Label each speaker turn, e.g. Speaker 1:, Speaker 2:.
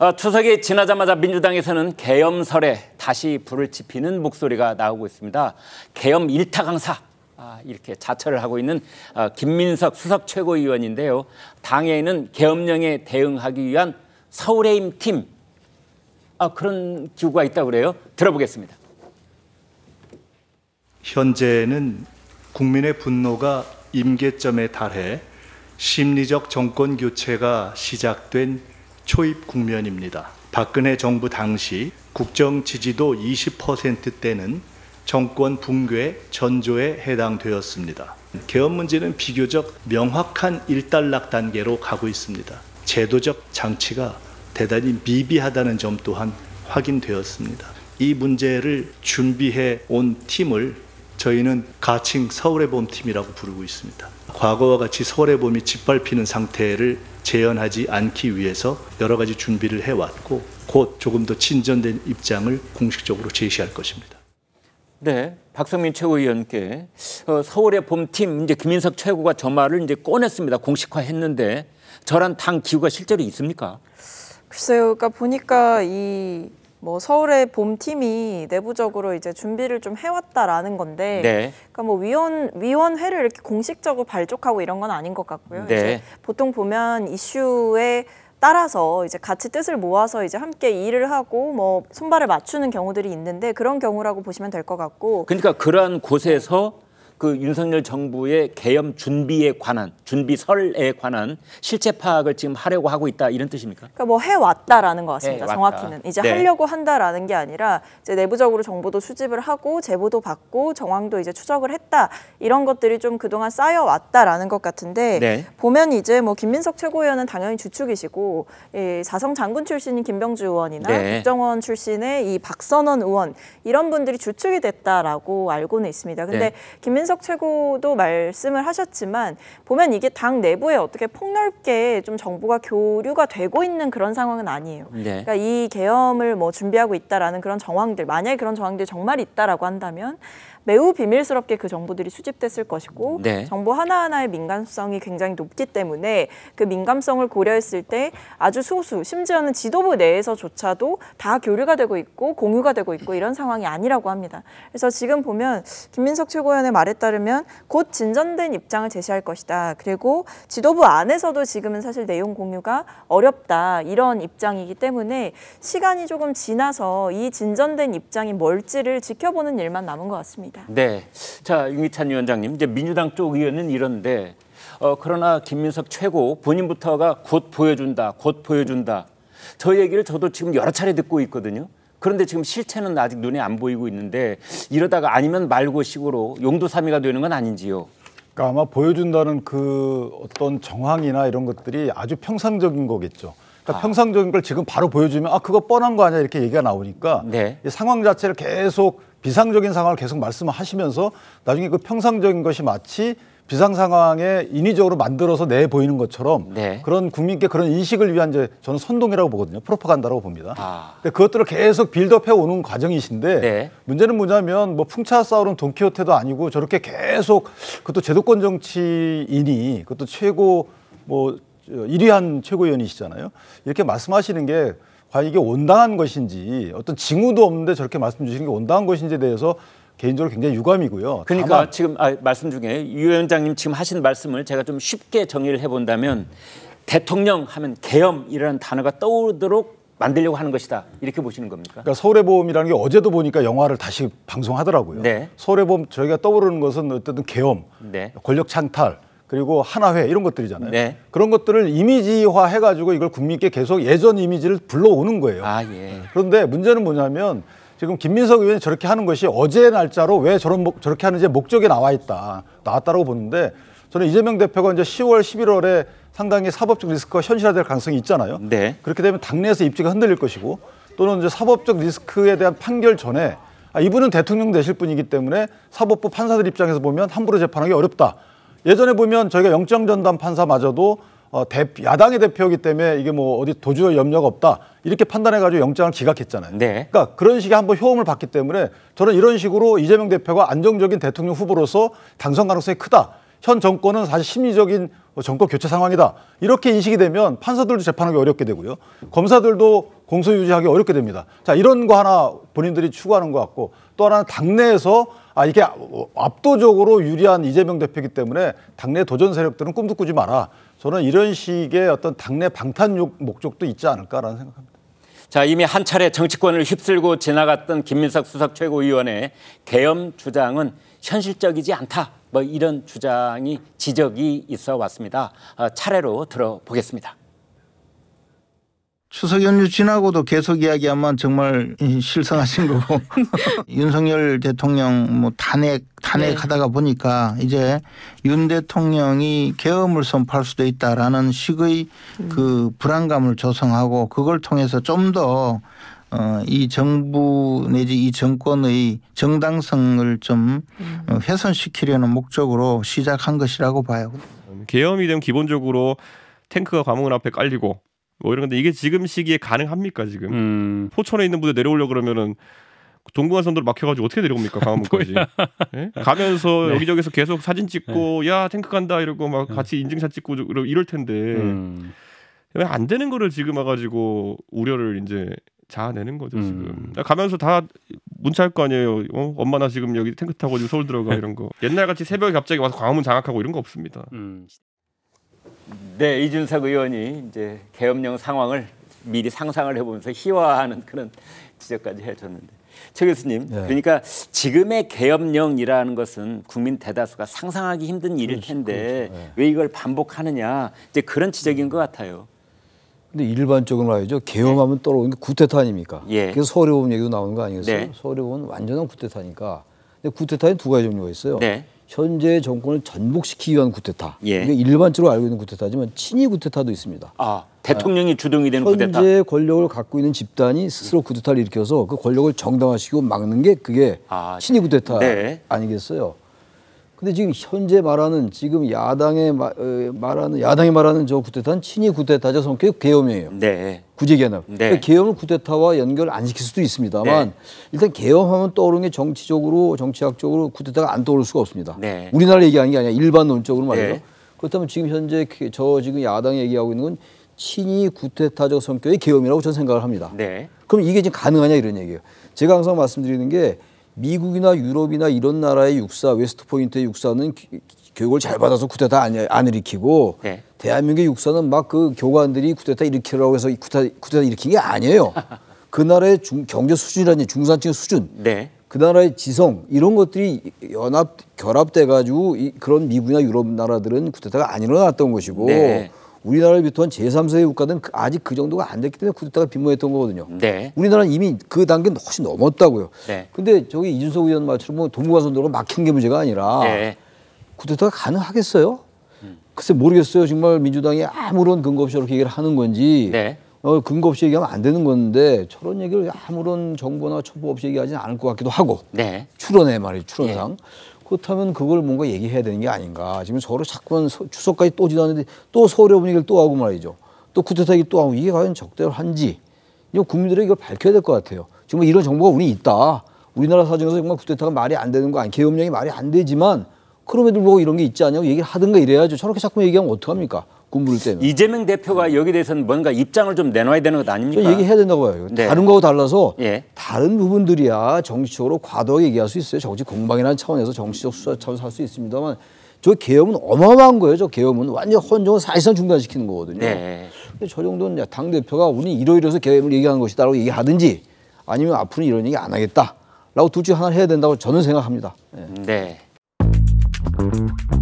Speaker 1: 어, 추석이 지나자마자 민주당에서는 개엄설에 다시 불을 지피는 목소리가 나오고 있습니다. 개엄 일타 강사 아, 이렇게 자처를 하고 있는 어, 김민석 수석 최고위원인데요. 당에는 개엄령에 대응하기 위한 서울의힘 팀 아, 그런 기구가 있다고 그래요. 들어보겠습니다.
Speaker 2: 현재는 국민의 분노가 임계점에 달해 심리적 정권 교체가 시작된 초입 국면입니다. 박근혜 정부 당시 국정 지지도 20%대는 정권 붕괴 전조에 해당되었습니다. 개헌 문제는 비교적 명확한 일단락 단계로 가고 있습니다. 제도적 장치가 대단히 미비하다는 점 또한 확인되었습니다. 이 문제를 준비해 온 팀을 저희는 가칭 서울의 봄팀이라고 부르고 있습니다. 과거와 같이 서울의 봄이 짓밟히는 상태를 재현하지 않기 위해서 여러 가지 준비를 해왔고 곧 조금 더 친전된 입장을 공식적으로 제시할 것입니다.
Speaker 1: 네, 박성민 최고위원께 어, 서울의 봄팀 이제 김인석 최고가 저 말을 이제 꺼냈습니다. 공식화했는데 저란 당 기후가 실제로 있습니까?
Speaker 3: 글쎄요, 그러니까 보니까 이뭐 서울의 봄 팀이 내부적으로 이제 준비를 좀 해왔다라는 건데, 네. 그러니까 뭐 위원 위원회를 이렇게 공식적으로 발족하고 이런 건 아닌 것 같고요. 네. 이제 보통 보면 이슈에 따라서 이제 같이 뜻을 모아서 이제 함께 일을 하고 뭐 손발을 맞추는 경우들이 있는데 그런 경우라고 보시면 될 것 같고.
Speaker 1: 그러니까 그러한 곳에서 네. 그 윤석열 정부의 개엄 준비에 관한 준비설에 관한 실체 파악을 지금 하려고 하고 있다 이런 뜻입니까? 그러니까
Speaker 3: 뭐 해왔다라는 것 같습니다. 해왔다. 정확히는 이제 네. 하려고 한다라는 게 아니라 이제 내부적으로 정보도 수집을 하고 제보도 받고 정황도 이제 추적을 했다 이런 것들이 좀 그동안 쌓여왔다라는 것 같은데 네. 보면 이제 뭐 김민석 최고위원은 당연히 주축이시고 예, 사성 장군 출신인 김병주 의원이나 네. 국정원 출신의 이 박선원 의원 이런 분들이 주축이 됐다라고 알고는 있습니다. 근데 네. 김민석 이준석 최고도 말씀을 하셨지만 보면 이게 당 내부에 어떻게 폭넓게 좀정부가 교류가 되고 있는 그런 상황은 아니에요. 네. 그러니까 이 계엄을 뭐 준비하고 있다라는 그런 정황들 만약에 그런 정황들이 정말 있다라고 한다면 매우 비밀스럽게 그 정보들이 수집됐을 것이고 네. 정보 하나하나의 민감성이 굉장히 높기 때문에 그 민감성을 고려했을 때 아주 소수 심지어는 지도부 내에서조차도 다 교류가 되고 있고 공유가 되고 있고 이런 상황이 아니라고 합니다. 그래서 지금 보면 김민석 최고위원의 말에 따르면 곧 진전된 입장을 제시할 것이다. 그리고 지도부 안에서도 지금은 사실 내용 공유가 어렵다 이런 입장이기 때문에 시간이 조금 지나서 이 진전된 입장이 뭘지를 지켜보는 일만 남은 것 같습니다. 있습니다.
Speaker 1: 네, 자 윤기찬 위원장님 이제 민주당 쪽 의원은 이런데 어, 그러나 김민석 최고 본인부터가 곧 보여준다, 곧 보여준다. 저 얘기를 저도 지금 여러 차례 듣고 있거든요. 그런데 지금 실체는 아직 눈에 안 보이고 있는데 이러다가 아니면 말고식으로 용도삼위가 되는 건 아닌지요?
Speaker 2: 그러니까 아마 보여준다는 그 어떤 정황이나 이런 것들이 아주 평상적인 거겠죠. 그러니까 아. 평상적인 걸 지금 바로 보여주면 아 그거 뻔한 거 아니야 이렇게 얘기가 나오니까 네. 상황 자체를 계속 비상적인 상황을 계속 말씀하시면서 나중에 그 평상적인 것이 마치 비상 상황에 인위적으로 만들어서 내 보이는 것처럼 네. 그런 국민께 그런 인식을 위한 이제 저는 선동이라고 보거든요. 프로파간다라고 봅니다. 아. 근데 그것들을 계속 빌드업해 오는 과정이신데 네. 문제는 뭐냐면 뭐 풍차 싸우는 돈키호테도 아니고 저렇게 계속 그것도 제도권 정치인이 그것도 최고 뭐 1위한 최고위원이시잖아요. 이렇게 말씀하시는 게 과연 이게 온당한 것인지 어떤 징후도 없는데 저렇게 말씀 주시는 게 온당한 것인지에 대해서 개인적으로 굉장히 유감이고요. 그러니까
Speaker 1: 지금 아, 말씀 중에 유 위원장님 지금 하신 말씀을 제가 좀 쉽게 정의를 해본다면 대통령 하면 계엄이라는 단어가 떠오르도록 만들려고 하는 것이다 이렇게 보시는 겁니까? 그러니까
Speaker 2: 서울의 보험이라는게 어제도 보니까 영화를 다시 방송하더라고요. 네. 서울의 보험 저희가 떠오르는 것은 어쨌든 계엄, 네. 권력 창탈 그리고 하나회 이런 것들이잖아요. 네. 그런 것들을 이미지화 해가지고 이걸 국민께 계속 예전 이미지를 불러오는 거예요. 아, 예. 네. 그런데 문제는 뭐냐면 지금 김민석 의원이 저렇게 하는 것이 어제 날짜로 왜 저런 저렇게 하는지 목적이 나와 있다 나왔다라고 보는데 저는 이재명 대표가 이제 10월 11월에 상당히 사법적 리스크가 현실화될 가능성이 있잖아요. 네. 그렇게 되면 당내에서 입지가 흔들릴 것이고 또는 이제 사법적 리스크에 대한 판결 전에 아, 이분은 대통령 되실 분이기 때문에 사법부 판사들 입장에서 보면 함부로 재판하기 어렵다. 예전에 보면 저희가 영장 전담 판사마저도 어, 대, 야당의 대표이기 때문에 이게 뭐 어디 도주의 염려가 없다 이렇게 판단해가지고 영장을 기각했잖아요. 네. 그러니까 그런 식의 한번 효험을 받기 때문에 저는 이런 식으로 이재명 대표가 안정적인 대통령 후보로서 당선 가능성이 크다. 현 정권은 사실 심리적인 정권 교체 상황이다. 이렇게 인식이 되면 판사들도 재판하기 어렵게 되고요. 검사들도 공소 유지하기 어렵게 됩니다. 자 이런 거 하나 본인들이 추구하는 것 같고 또 하나는 당내에서 아 이게 압도적으로 유리한 이재명 대표이기 때문에 당내 도전 세력들은 꿈도 꾸지 마라. 저는 이런 식의 어떤 당내 방탄 목적도 있지 않을까라는 생각합니다.
Speaker 1: 자, 이미 한 차례 정치권을 휩쓸고 지나갔던 김민석 수석 최고위원의 개엄 주장은 현실적이지 않다. 뭐 이런 주장이 지적이 있어 왔습니다. 어, 차례로 들어보겠습니다.
Speaker 2: 추석 연휴 지나고도 계속 이야기하면 정말 실성하신 거고 윤석열 대통령 뭐 탄핵 탄핵하다가 네. 보니까 이제 윤 대통령이 계엄을 선포할 수도 있다라는 식의 음. 그 불안감을 조성하고 그걸 통해서 좀 더 어, 이 정부 내지 이 정권의 정당성을 좀 어, 음. 훼손시키려는 목적으로 시작한 것이라고 봐요.
Speaker 1: 계엄이 되면 기본적으로 탱크가 과문 앞에 깔리고 뭐 이런 건데 이게 지금 시기에 가능합니까 지금? 음. 포천에 있는 부대 내려오려 그러면은 동부간선도로 막혀가지고 어떻게 내려옵니까 강화문까지? 네? 뭐, 예? 가면서 네. 여기저기서 계속 사진 찍고 네. 야 탱크 간다 이러고 막 네. 같이 인증샷 찍고 이러, 이럴 텐데 음. 왜안 되는 거를 지금 와가지고 우려를 이제 자아내는 거죠 음. 지금. 가면서 다 문자할 거 아니에요. 어? 엄마 나 지금 여기 탱크 타고 서울 들어가 네. 이런 거. 옛날 같이 새벽에 갑자기 와서 광화문 장악하고 이런 거 없습니다. 음. 네, 이준석 의원이 이제 계엄령 상황을 미리 상상을 해보면서 희화하는 그런 지적까지 해줬는데 최 교수님, 네. 그러니까 지금의 계엄령이라는 것은 국민 대다수가 상상하기 힘든 일일 그렇죠, 텐데 그렇죠, 그렇죠. 네. 왜 이걸 반복하느냐 이제 그런 지적인 것 같아요.
Speaker 4: 근데 일반적으로 말이죠 계엄하면 네. 떠오르는 게 구태타 아닙니까? 예. 그래서 서울에 보면 얘기도 나오는 거 아니겠어요? 네.
Speaker 1: 서울에 보은 완전한 구태타니까.
Speaker 4: 근데 구태타에 두 가지 종류가 있어요. 네. 현재 의 정권을 전복시키기 위한 구테타. 예. 이게 일반적으로 알고 있는 구테타지만 친위 구테타도 있습니다.
Speaker 1: 아 대통령이 주동이 되는 현재 구테타. 현재
Speaker 4: 권력을 갖고 있는 집단이 스스로 구테타를 일으켜서 그 권력을 정당화시키고 막는 게 그게 아, 친위 구테타 네. 아니겠어요. 근데 지금 현재 말하는 지금 야당의 어, 말하는 야당이 말하는 저 구태타는 친이 구태타죠 성격 계엄이에요. 네. 구제개념 네. 그러니까 개엄을 구태타와 연결 안 시킬 수도 있습니다만 네. 일단 개엄하면 떠오르는 게 정치적으로 정치학적으로 구태타가 안 떠오를 수가 없습니다. 네. 우리나라 얘기하는 게 아니라 일반론적으로 말이죠. 네. 그렇다면 지금 현재 그 저 지금 야당 얘기하고 있는 건 친이 구태타적 성격의 개엄이라고 저는 생각을 합니다. 네. 그럼 이게 지금 가능하냐 이런 얘기예요. 제가 항상 말씀드리는 게 미국이나 유럽이나 이런 나라의 육사 웨스트포인트의 육사는 교육을 잘 받아서 쿠데타 안, 안 일으키고 네. 대한민국의 육사는 막 그 교관들이 쿠데타 일으키라고 해서 쿠데타, 쿠데타 일으킨 게 아니에요. 그 나라의 중, 경제 수준이라니 중산층 수준, 네. 그 나라의 지성 이런 것들이 연합 결합돼 가지고 그런 미국이나 유럽 나라들은 쿠데타가 안 일어났던 것이고 네. 우리나라를 비롯한 제3세의 국가들은 그 아직 그 정도가 안 됐기 때문에 쿠데타가 빈번했던 거거든요. 네. 우리나라는 이미 그 단계 는 훨씬 넘었다고요. 네. 근데 저기 이준석 의원 말처럼 뭐동북아선도로 막힌 게 문제가 아니라 네. 쿠데타가 가능하겠어요? 글쎄 모르겠어요. 정말 민주당이 아무런 근거 없이 이렇게 얘기를 하는 건지 네. 어, 근거 없이 얘기하면 안 되는 건데 저런 얘기를 아무런 정보나 초보 없이 얘기하지는 않을 것 같기도 하고 네. 추론에 말이죠. 추론상. 네. 그렇다면 그걸 뭔가 얘기해야 되는 게 아닌가. 지금 서로 자꾸 추석까지 또 지났는데 또 서울의 분위기를 또 하고 말이죠. 또구태타기또 하고 이게 과연 적절한지. 이거 국민들에게 이걸 밝혀야 될 것 같아요. 지금 뭐 이런 정보가 우리 있다. 우리나라 사정에서 정말 쿠데타가 말이 안 되는 거 아니, 계엄령이 말이 안 되지만 그럼에도 불구하고 이런 게 있지 않냐고 얘기를 하든가 이래야죠. 저렇게 자꾸
Speaker 1: 얘기하면 어떡합니까? 군부를 떼면. 이재명 대표가 네. 여기 대해서는 뭔가 입장을 좀 내놔야 되는 것 아닙니까? 얘기해야
Speaker 4: 된다고 봐요. 네. 다른 거하고 달라서 예. 다른 부분들이야 정치적으로 과도하게 얘기할 수 있어요. 정치 공방이라는 차원에서 정치적 수사 차원에서 할 수 있습니다만 저개혁은 어마어마한 거예요. 저개혁은 완전 헌정을 사실상 중단시키는 거거든요. 네. 근데 저 정도는 당 대표가 우리 이러이러해서 개혁을 얘기하는 것이다라고 얘기하든지 아니면 앞으로는 이런 얘기 안 하겠다라고 둘 중 하나를 해야 된다고 저는 생각합니다.
Speaker 1: 예. 네. 네.